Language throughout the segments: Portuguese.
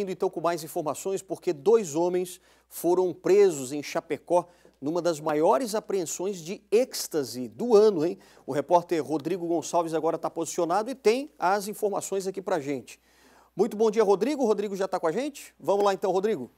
Vindo então com mais informações, porque dois homens foram presos em Chapecó numa das maiores apreensões de êxtase do ano, hein? O repórter Rodrigo Gonçalves agora está posicionado e tem as informações aqui para gente. Muito bom dia, Rodrigo. O Rodrigo já está com a gente. Vamos lá então, Rodrigo.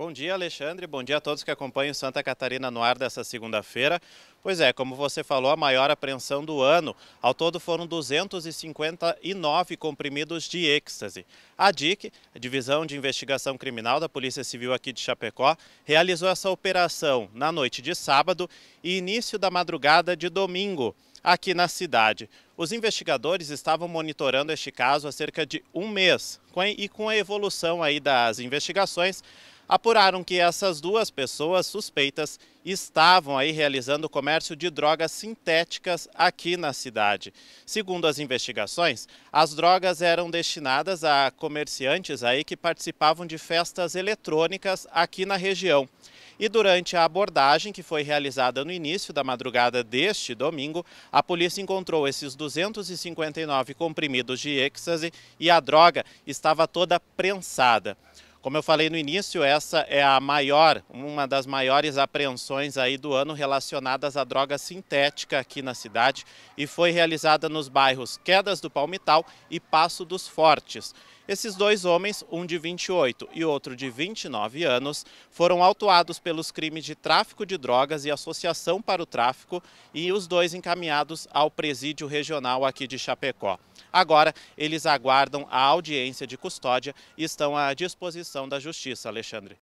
Bom dia, Alexandre. Bom dia a todos que acompanham Santa Catarina no ar dessa segunda-feira. Pois é, como você falou, a maior apreensão do ano. Ao todo foram 259 comprimidos de êxtase. A DIC, a Divisão de Investigação Criminal da Polícia Civil aqui de Chapecó, realizou essa operação na noite de sábado e início da madrugada de domingo aqui na cidade. Os investigadores estavam monitorando este caso há cerca de um mês e com a evolução aí das investigações, apuraram que essas duas pessoas suspeitas estavam aí realizando comércio de drogas sintéticas aqui na cidade. Segundo as investigações, as drogas eram destinadas a comerciantes aí que participavam de festas eletrônicas aqui na região. E durante a abordagem que foi realizada no início da madrugada deste domingo, a polícia encontrou esses 259 comprimidos de êxtase e a droga estava toda prensada. Como eu falei no início, essa é a maior, uma das maiores apreensões aí do ano relacionadas à droga sintética aqui na cidade e foi realizada nos bairros Quedas do Palmital e Passo dos Fortes. Esses dois homens, um de 28 e outro de 29 anos, foram autuados pelos crimes de tráfico de drogas e associação para o tráfico e os dois encaminhados ao presídio regional aqui de Chapecó. Agora, eles aguardam a audiência de custódia e estão à disposição da Justiça, Alexandre.